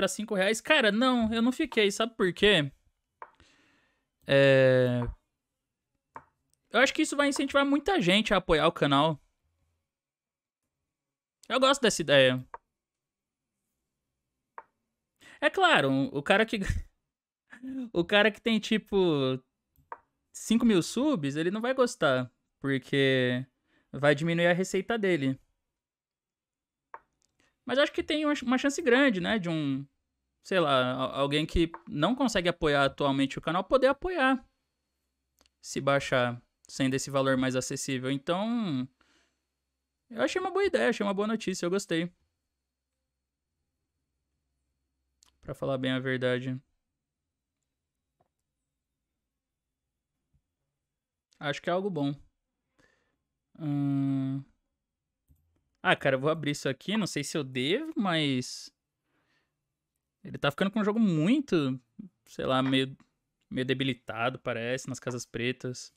para 5 reais. Cara, não, eu não fiquei. Sabe por quê? É... Eu acho que isso vai incentivar muita gente a apoiar o canal. Eu gosto dessa ideia. É claro, o cara que. o cara que tem tipo. 5 mil subs, ele não vai gostar. Porque vai diminuir a receita dele. Mas acho que tem uma chance grande, né? De um, sei lá, alguém que não consegue apoiar atualmente o canal poder apoiar. Se baixar sendo esse valor mais acessível. Então, eu achei uma boa ideia, achei uma boa notícia, eu gostei. Para falar bem a verdade. Acho que é algo bom. Hum... Ah, cara, eu vou abrir isso aqui, não sei se eu devo, mas. Ele tá ficando com um jogo muito, sei lá, meio, meio debilitado, parece, nas casas pretas.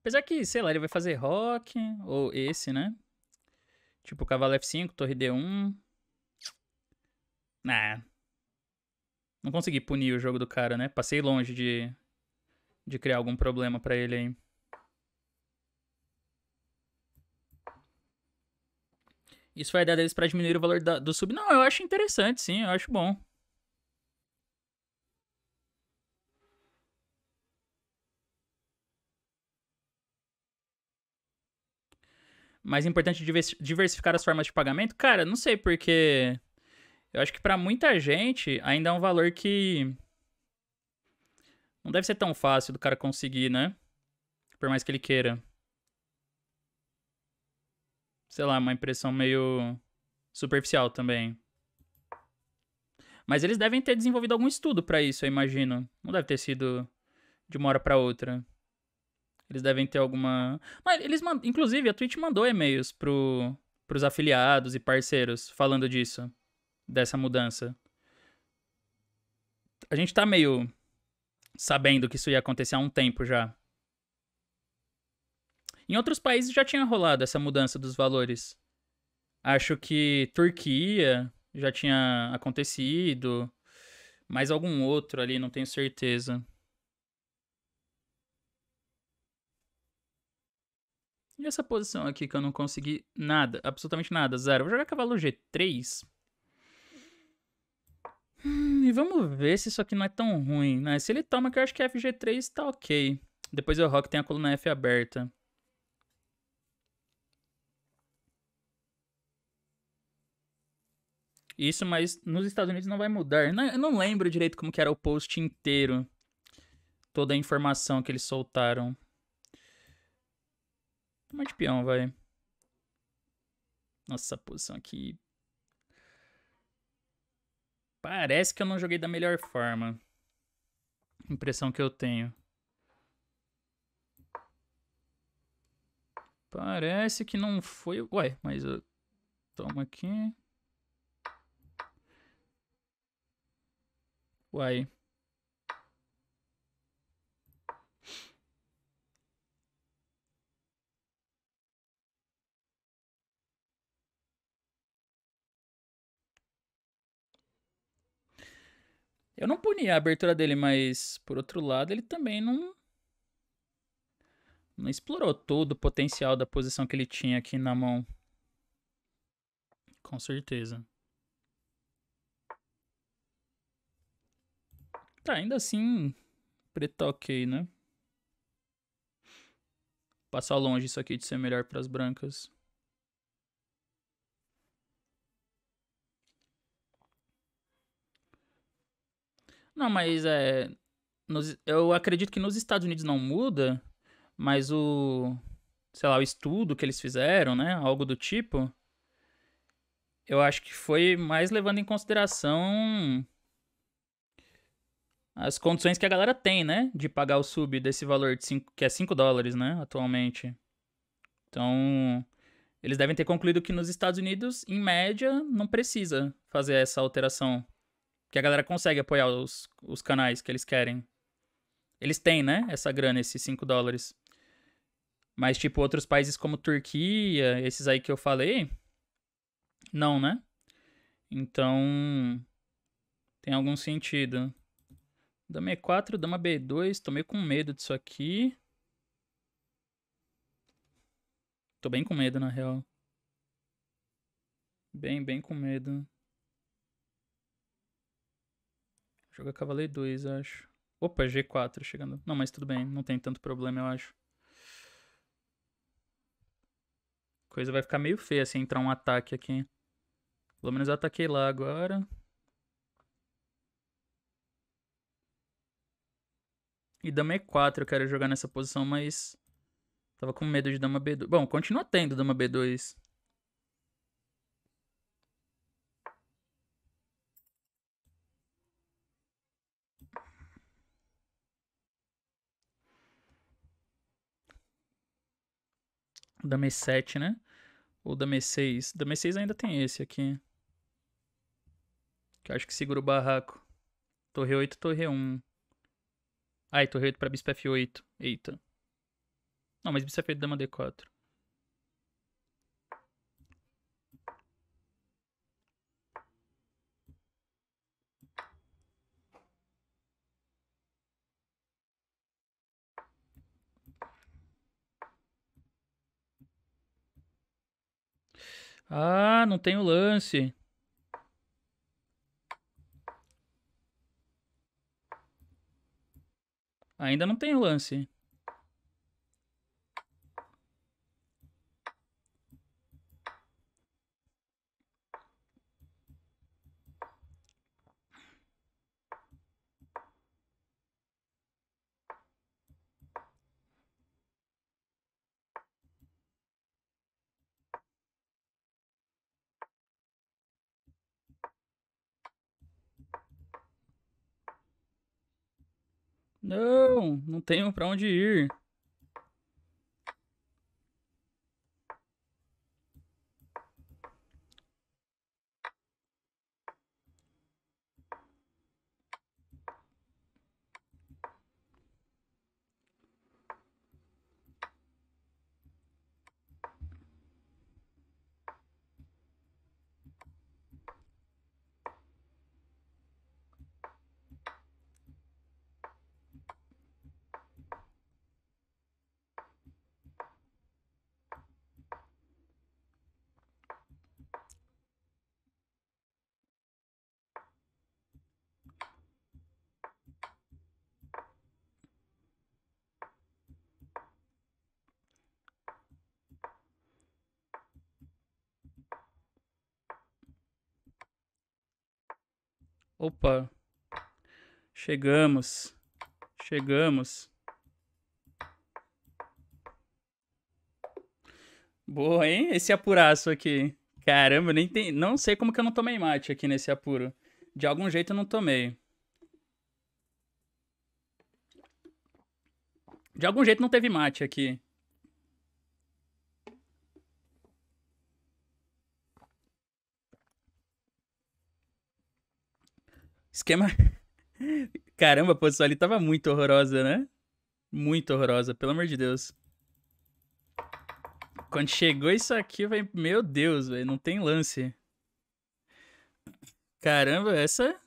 Apesar que, sei lá, ele vai fazer rock, ou esse, né? Tipo, cavalo F5, torre D1. Ah. Não consegui punir o jogo do cara, né? Passei longe de, de criar algum problema para ele aí. Isso foi a ideia deles pra diminuir o valor da, do sub. Não, eu acho interessante, sim. Eu acho bom. mais importante diversificar as formas de pagamento? Cara, não sei porque eu acho que para muita gente ainda é um valor que não deve ser tão fácil do cara conseguir, né? Por mais que ele queira. Sei lá, uma impressão meio superficial também. Mas eles devem ter desenvolvido algum estudo para isso, eu imagino. Não deve ter sido de uma hora para outra. Eles devem ter alguma. Mas eles mand... Inclusive, a Twitch mandou e-mails pro... pros afiliados e parceiros falando disso dessa mudança. A gente tá meio sabendo que isso ia acontecer há um tempo já. Em outros países já tinha rolado essa mudança dos valores. Acho que Turquia já tinha acontecido, mais algum outro ali, não tenho certeza. E essa posição aqui que eu não consegui nada, absolutamente nada, zero. Vou jogar cavalo G3. Hum, e vamos ver se isso aqui não é tão ruim, né? Se ele toma, que eu acho que FG3 tá ok. Depois eu rock tem a coluna F aberta. Isso, mas nos Estados Unidos não vai mudar. Não, eu não lembro direito como que era o post inteiro. Toda a informação que eles soltaram. Toma de peão, vai. Nossa, posição aqui Parece que eu não joguei da melhor forma. Impressão que eu tenho. Parece que não foi... Ué, mas... Eu... Toma aqui. ué. Eu não puni a abertura dele, mas por outro lado, ele também não não explorou todo o potencial da posição que ele tinha aqui na mão. Com certeza. Tá, ainda assim, Pretoquei, ok, né? Passar longe isso aqui de ser melhor para as brancas. Não, mas é. Nos, eu acredito que nos Estados Unidos não muda, mas o. Sei lá, o estudo que eles fizeram, né? Algo do tipo. Eu acho que foi mais levando em consideração as condições que a galera tem, né? De pagar o sub desse valor de cinco, que é 5 dólares, né? Atualmente. Então, eles devem ter concluído que nos Estados Unidos, em média, não precisa fazer essa alteração. Porque a galera consegue apoiar os, os canais que eles querem. Eles têm, né? Essa grana, esses 5 dólares. Mas, tipo, outros países como Turquia, esses aí que eu falei, não, né? Então, tem algum sentido. Dama E4, dama B2, tô meio com medo disso aqui. Tô bem com medo, na real. Bem, bem com medo. Joga cavaleiro 2, acho. Opa, G4 chegando. Não, mas tudo bem, não tem tanto problema, eu acho. Coisa vai ficar meio feia se entrar um ataque aqui. Pelo menos eu ataquei lá agora. E dama E4 eu quero jogar nessa posição, mas... Tava com medo de dama B2. Bom, continua tendo dama B2. da m 7, né? Ou da m 6. Da m 6 ainda tem esse aqui. Que eu acho que segura o barraco. Torre 8, torre 1. Ai, torre 8 pra bispo F8. Eita. Não, mas bispo F8 dama D4. Ah, não tem o lance. Ainda não tem o lance. Não, não tenho para onde ir. Opa. Chegamos. Chegamos. Boa, hein? Esse apuraço aqui. Caramba, nem tem... não sei como que eu não tomei mate aqui nesse apuro. De algum jeito eu não tomei. De algum jeito não teve mate aqui. Esquema. Caramba, a posição ali tava muito horrorosa, né? Muito horrorosa, pelo amor de Deus. Quando chegou isso aqui, vai. Meu Deus, velho, não tem lance. Caramba, essa.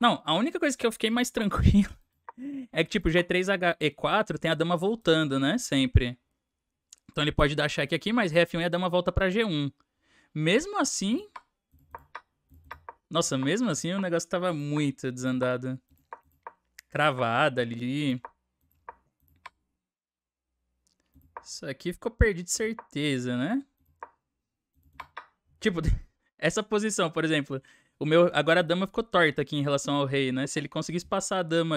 Não, a única coisa que eu fiquei mais tranquilo é que, tipo, G3 E4 tem a dama voltando, né? Sempre. Então ele pode dar check aqui, mas Rf1 e a dama volta pra G1. Mesmo assim, nossa, mesmo assim o negócio tava muito desandado. Cravada ali. Isso aqui ficou perdido certeza, né? Tipo, essa posição, por exemplo. O meu, agora a dama ficou torta aqui em relação ao rei, né? Se ele conseguisse passar a dama